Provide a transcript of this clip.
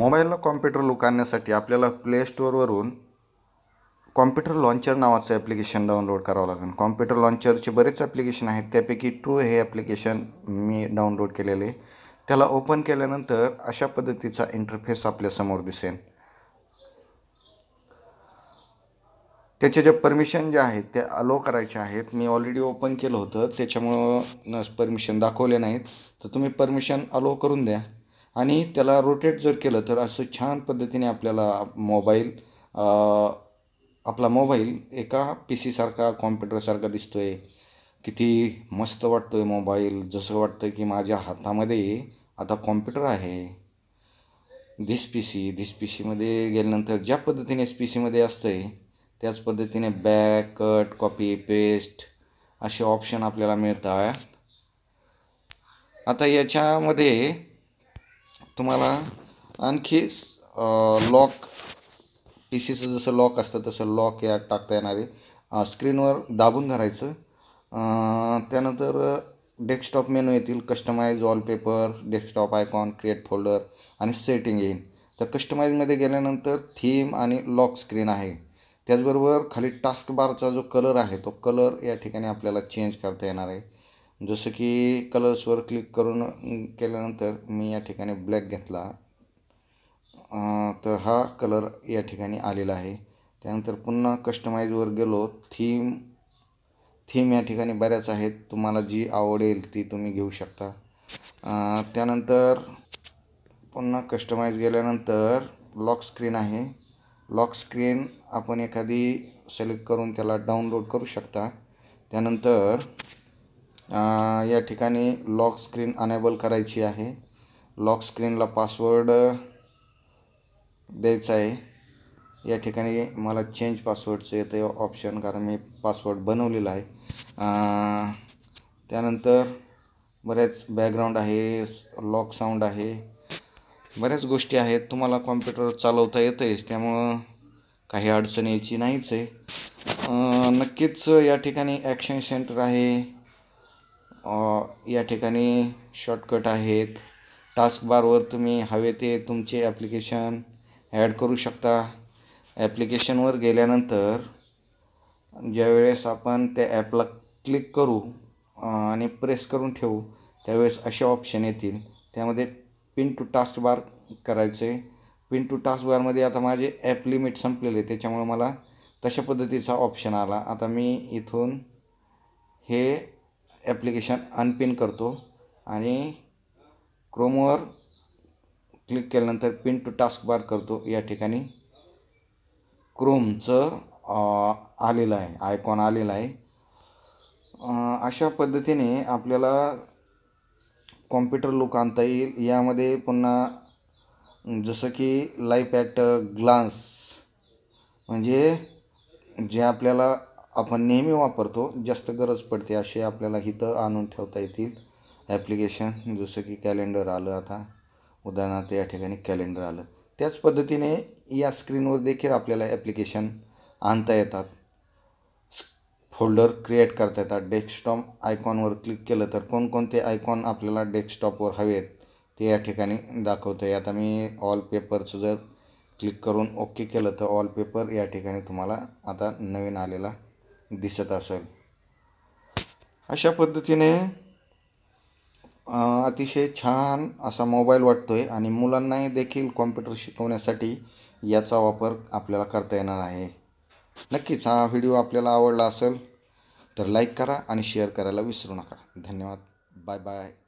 मोबाईलला लुक आणण्यासाठी आपल्याला प्ले स्टोअरवरून कॉम्प्युटर लॉन्चर नावाचं ॲप्लिकेशन डाउनलोड करावं लागेल कॉम्प्युटर लॉन्चरचे बरेच ॲप्लिकेशन आहेत त्यापैकी टू हे ॲप्लिकेशन मी डाउनलोड केलेले त्याला ओपन केल्यानंतर अशा पद्धतीचा इंटरफेस आपल्यासमोर दिसेल त्याचे जे परमिशन जे आहेत ते अलो करायचे आहेत मी ऑलरेडी ओपन केलं होतं त्याच्यामुळं परमिशन दाखवले नाहीत तर तुम्ही परमिशन अलो करून द्या आणि त्याला रोटेट जर केलं तर असं छान पद्धतीने आपल्याला मोबाईल आपला मोबाईल एका पी सीसारखा कॉम्प्युटरसारखा दिसतो आहे किती मस्त वाटतो आहे मोबाईल जसं वाटतं की माझ्या हातामध्ये आता कॉम्प्युटर आहे this P C this P सीमध्ये गेल्यानंतर ज्या पद्धतीने पी सीमध्ये असतं आहे त्याच पद्धतीने बॅक कट कॉपी पेस्ट असे ऑप्शन आपल्याला मिळतात आता याच्यामध्ये तुम्हाला आणखी लॉक पी सीचं जसं लॉक असतं तसं लॉक यात टाकता येणारे स्क्रीनवर दाबून धरायचं त्यानंतर डेस्कटॉप मेनू येतील customize wallpaper desktop icon create folder आणि सेटिंग येईल तर कस्टमाइजमध्ये गेल्यानंतर थीम आणि लॉक स्क्रीन आहे त्याचबरोबर खाली टास्क बारचा जो कलर आहे तो कलर या ठिकाणी आपल्याला चेंज करता येणार आहे जसं की कलर्सवर क्लिक करून केल्यानंतर मी या ठिकाणी ब्लॅक घेतला तर हा कलर या ठिकाणी आलेला आहे त्यानंतर पुन्हा कस्टमाईजवर गेलो थीम थीम या ठिकाणी बऱ्याच आहेत तुम्हाला जी आवडेल ती तुम्ही घेऊ शकता त्यानंतर पुन्हा कस्टमाईज गेल्यानंतर लॉक स्क्रीन आहे लॉक स्क्रीन आपण एखादी सिलेक्ट करून त्याला डाउनलोड करू शकता त्यानंतर या ठिकाणी लॉक स्क्रीन अनेबल करायची आहे लॉक स्क्रीनला पासवर्ड द्यायचा आहे या ठिकाणी मला चेंज पासवर्डचं येतं ऑप्शन कारण मी पासवर्ड बनवलेला आहे त्यानंतर बऱ्याच बॅकग्राऊंड आहे लॉक साऊंड आहे बऱ्याच गोष्टी आहेत तुम्हाला कॉम्प्युटर चालवता येतेच त्यामुळं काही अडचण यायची नाहीच आहे नक्कीच या ठिकाणी ॲक्शन सेंटर आहे या ठिकाणी शॉर्टकट आहेत टास्क बारवर तुम्ही हवे ते तुमचे ॲप्लिकेशन ॲड करू शकता ॲप्लिकेशनवर गेल्यानंतर ज्यावेळेस आपण त्या ॲपला क्लिक करू आणि प्रेस करून ठेवू त्यावेळेस असे ऑप्शन येतील त्यामध्ये पिन टू टास्क बार करायचे पिन टू टास्क बारमध्ये आता माझे ॲप लिमिट संपलेले त्याच्यामुळे मला तशा पद्धतीचा ऑप्शन आला आता मी इथून हे ॲप्लिकेशन अनपिन करतो आणि क्रोमवर क्लिक केल्यानंतर पिन टू टास्क बार करतो या ठिकाणी क्रोमचं आलेलं आहे आयकॉन आलेलं आहे अशा पद्धतीने आपल्याला कॉम्प्युटर लुक आणता येईल यामध्ये पुन्हा जसं की लाईफ ॲट ग्लान्स म्हणजे जे आपल्याला आपण नेहमी वापरतो जास्त गरज पडते असे आपल्याला इथं आणून ठेवता येतील ॲप्लिकेशन जसं की कॅलेंडर आलं आता उदाहरणार्थ या ठिकाणी कॅलेंडर आलं त्याच पद्धतीने या स्क्रीनवर देखील आपल्याला ॲप्लिकेशन आणता येतात फोल्डर क्रिएट करता येतात डेस्कटॉप आयकॉनवर क्लिक केलं तर कोणकोणते आयकॉन आपल्याला डेस्कटॉपवर हवेत ते या ठिकाणी दाखवतं आहे आता मी वॉलपेपरचं जर क्लिक करून ओके केलं तर वॉलपेपर या ठिकाणी तुम्हाला आता नवीन आलेला दिसत असेल अशा पद्धतीने अतिशय छान असा मोबाईल वाटतो आहे आणि मुलांनाही देखील कॉम्प्युटर शिकवण्यासाठी याचा वापर आपल्याला करता येणार आहे नक्कीच हा व्हिडिओ आपल्याला आवडला असेल तर लाईक करा आणि शेअर करायला विसरू नका धन्यवाद बाय बाय